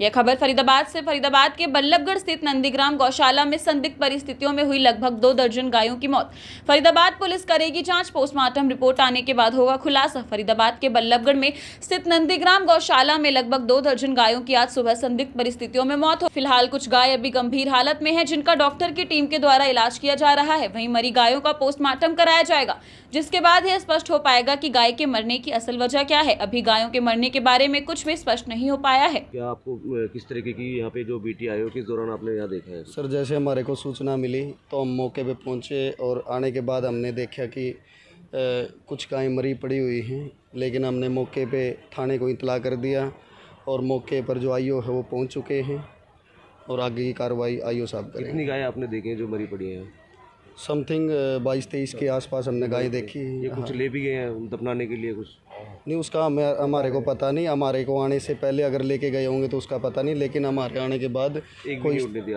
यह खबर फरीदाबाद से फरीदाबाद के बल्लभगढ़ स्थित नंदीग्राम गौशाला में संदिग्ध परिस्थितियों में हुई लगभग दो दर्जन गायों की मौत फरीदाबाद पुलिस करेगी जांच पोस्टमार्टम रिपोर्ट आने के बाद होगा खुलासा फरीदाबाद के बल्लभगढ़ में स्थित नंदीग्राम गौशाला में लगभग दो दर्जन गायों की आज सुबह संदिग्ध परिस्थितियों में मौत हो फिलहाल कुछ गाय अभी गंभीर हालत में है जिनका डॉक्टर की टीम के द्वारा इलाज किया जा रहा है वही मरी गायों का पोस्टमार्टम कराया जाएगा जिसके बाद यह स्पष्ट हो पाएगा की गाय के मरने की असल वजह क्या है अभी गायों के मरने के बारे में कुछ भी स्पष्ट नहीं हो पाया है किस तरीके की यहाँ पे जो बीटी आई हो किस दौरान आपने यहाँ देखा है सर जैसे हमारे को सूचना मिली तो हम मौके पे पहुँचे और आने के बाद हमने देखा कि ए, कुछ गायें मरी पड़ी हुई हैं लेकिन हमने मौके पे थाने को इतला कर दिया और मौके पर जो आई है वो पहुँच चुके हैं और आगे की कार्रवाई आई साहब कितनी गायें आपने देखी हैं जो मरी पड़ी हैं समथिंग uh, बाईस तेईस के आसपास हमने गाय देखी ये कुछ हाँ। ले भी गए हैं दफनाने के लिए कुछ नहीं उसका हमें हमारे को पता नहीं हमारे को आने से पहले अगर लेके गए होंगे तो उसका पता नहीं लेकिन हमारे आने के बाद एक कोई